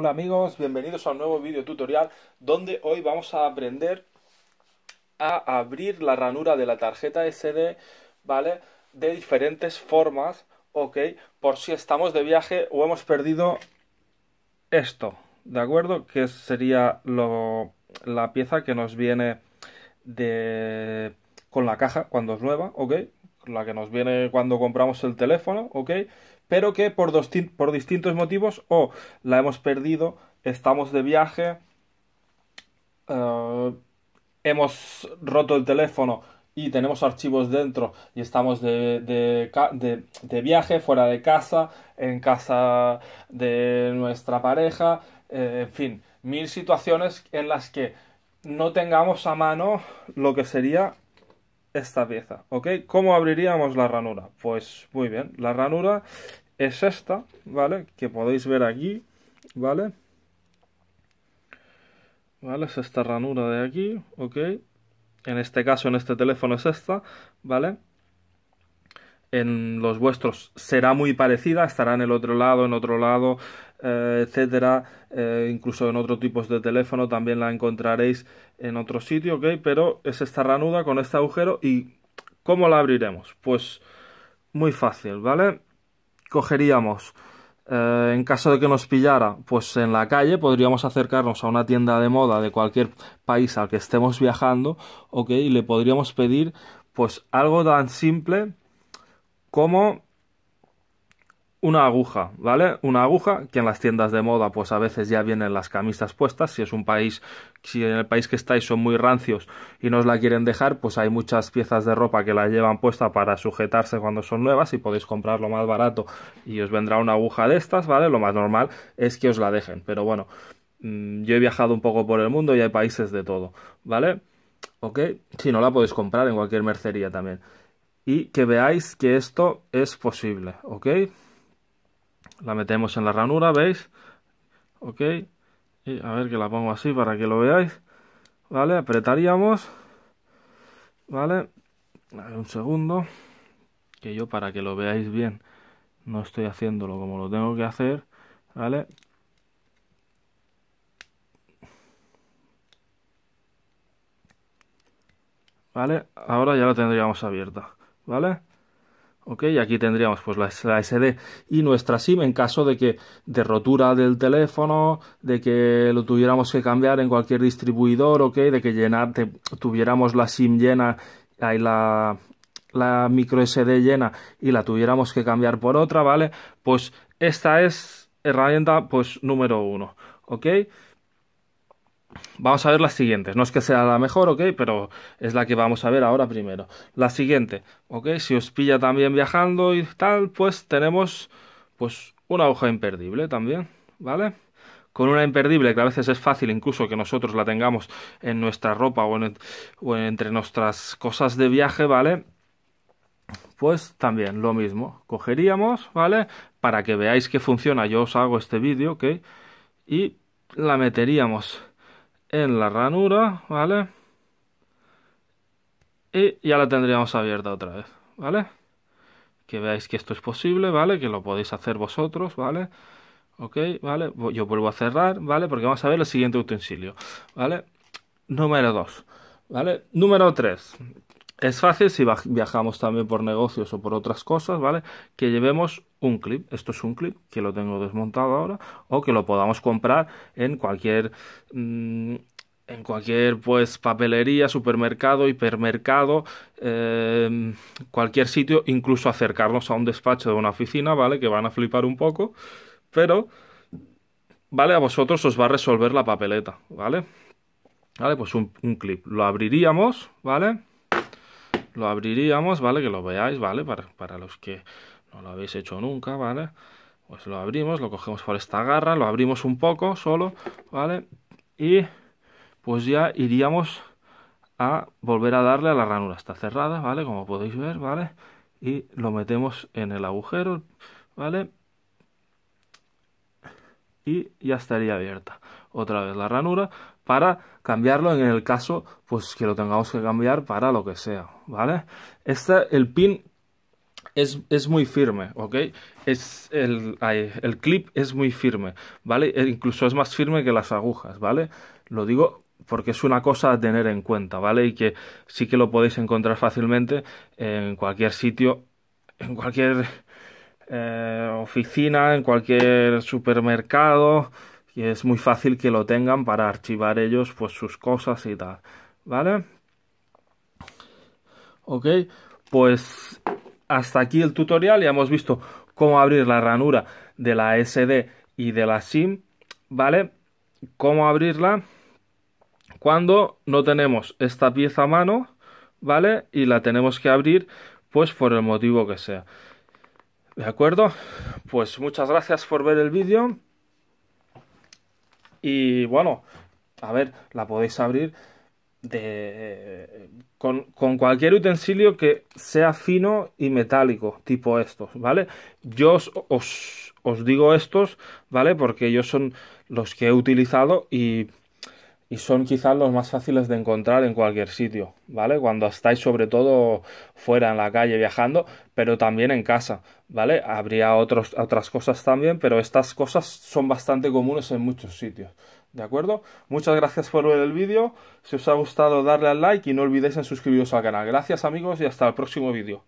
Hola amigos, bienvenidos a un nuevo video tutorial donde hoy vamos a aprender a abrir la ranura de la tarjeta SD, ¿vale? De diferentes formas, ¿ok? Por si estamos de viaje o hemos perdido esto, ¿de acuerdo? Que sería lo, la pieza que nos viene de, con la caja cuando es nueva, ¿ok? la que nos viene cuando compramos el teléfono, ¿ok? Pero que por, distintos motivos o la hemos perdido, estamos de viaje, eh, hemos roto el teléfono y tenemos archivos dentro y estamos de, viaje, fuera de casa, en casa de nuestra pareja, eh, en fin, mil situaciones en las que no tengamos a mano lo que sería esta pieza, ¿ok? ¿Cómo abriríamos la ranura? Pues muy bien, la ranura es esta, ¿vale? Que podéis ver aquí, ¿vale? ¿Vale? Es esta ranura de aquí, ¿ok? En este caso, en este teléfono es esta, ¿vale? En los vuestros será muy parecida, estará en el otro lado, en otro lado, eh, etcétera, eh, incluso en otros tipos de teléfono también la encontraréis en otro sitio, ¿ok? Pero es esta ranuda con este agujero y ¿cómo la abriremos? Pues muy fácil, ¿vale? Cogeríamos, eh, en caso de que nos pillara, pues en la calle podríamos acercarnos a una tienda de moda de cualquier país al que estemos viajando, ¿ok? Y le podríamos pedir pues algo tan simple como una aguja, ¿vale? Una aguja que en las tiendas de moda pues a veces ya vienen las camisas puestas, si es un país, si en el país que estáis son muy rancios y no os la quieren dejar, pues hay muchas piezas de ropa que la llevan puesta para sujetarse cuando son nuevas y podéis comprarlo más barato y os vendrá una aguja de estas, ¿vale? Lo más normal es que os la dejen, pero bueno, mm, yo he viajado un poco por el mundo y hay países de todo, ¿vale? Ok, si no la podéis comprar en cualquier mercería también. Y que veáis que esto es posible, ¿ok? la metemos en la ranura, ¿veis? Ok, y a ver que la pongo así para que lo veáis, ¿vale? Apretaríamos, ¿vale? un segundo, que yo para que lo veáis bien no estoy haciéndolo como lo tengo que hacer, ¿vale? ¿Vale? Ahora ya la tendríamos abierta, ¿vale? ¿ok? Y aquí tendríamos pues la, SD y nuestra SIM en caso de que de rotura del teléfono, de que lo tuviéramos que cambiar en cualquier distribuidor, ¿ok? De que llenar, tuviéramos la SIM llena, y la, la micro SD llena y la tuviéramos que cambiar por otra, ¿vale? Pues esta es herramienta pues número uno, ¿ok? Vamos a ver las siguientes. No es que sea la mejor, ¿ok? Pero es la que vamos a ver ahora primero. La siguiente, ¿ok? Si os pilla también viajando y tal, pues tenemos pues una hoja imperdible también, ¿vale? Con una imperdible, que a veces es fácil incluso que nosotros la tengamos en nuestra ropa o, entre nuestras cosas de viaje, ¿vale? Pues también lo mismo. Cogeríamos, ¿vale? Para que veáis que funciona, yo os hago este vídeo, ¿ok? Y la meteríamos en la ranura, ¿vale? Y ya la tendríamos abierta otra vez, ¿vale? Que veáis que esto es posible, ¿vale? Que lo podéis hacer vosotros, ¿vale? Ok, ¿vale? Yo vuelvo a cerrar, ¿vale? Porque vamos a ver el siguiente utensilio, ¿vale? Número 2, ¿vale? Número 3. Es fácil si viajamos también por negocios o por otras cosas, ¿vale? Que llevemos un clip, esto es un clip que lo tengo desmontado ahora, o que lo podamos comprar en cualquier... Mm, en cualquier pues papelería, supermercado, hipermercado, em, cualquier sitio, incluso acercarnos a un despacho de una oficina, ¿vale? Que van a flipar un poco, pero, ¿vale? A vosotros os va a resolver la papeleta, ¿vale? Vale, pues un, un clip. Lo abriríamos, ¿vale? Lo abriríamos, ¿vale? Que lo veáis, ¿vale? Para, para los que no lo habéis hecho nunca, ¿vale? Pues lo abrimos, lo cogemos por esta garra, lo abrimos un poco solo, ¿vale? Y pues ya iríamos a volver a darle a la ranura. Está cerrada, ¿vale? Como podéis ver, ¿vale? Y lo metemos en el agujero, ¿vale? Y ya estaría abierta otra vez la ranura para cambiarlo en el caso pues que lo tengamos que cambiar para lo que sea, ¿vale? Este, el pin es, muy firme, ¿ok? Es el, clip es muy firme, ¿vale? E incluso es más firme que las agujas, ¿vale? Lo digo porque es una cosa a tener en cuenta, ¿vale? Y que sí que lo podéis encontrar fácilmente en cualquier sitio, en cualquier eh, oficina, en cualquier supermercado. Y es muy fácil que lo tengan para archivar ellos pues sus cosas y tal, ¿vale? Ok, pues hasta aquí el tutorial, ya hemos visto cómo abrir la ranura de la SD y de la SIM, ¿vale? Cómo abrirla cuando no tenemos esta pieza a mano, ¿vale? Y la tenemos que abrir, pues por el motivo que sea. ¿De acuerdo? Pues muchas gracias por ver el vídeo. Y bueno, a ver, la podéis abrir de, con, cualquier utensilio que sea fino y metálico, tipo estos, ¿vale? Yo os, os, digo estos, ¿vale? Porque ellos son los que he utilizado y, y son quizás los más fáciles de encontrar en cualquier sitio, ¿vale? Cuando estáis sobre todo fuera en la calle viajando, pero también en casa, ¿vale? Habría otros, otras cosas también, pero estas cosas son bastante comunes en muchos sitios, ¿De acuerdo? Muchas gracias por ver el vídeo. Si os ha gustado, darle al like y no olvidéis en suscribiros al canal. Gracias amigos y hasta el próximo vídeo.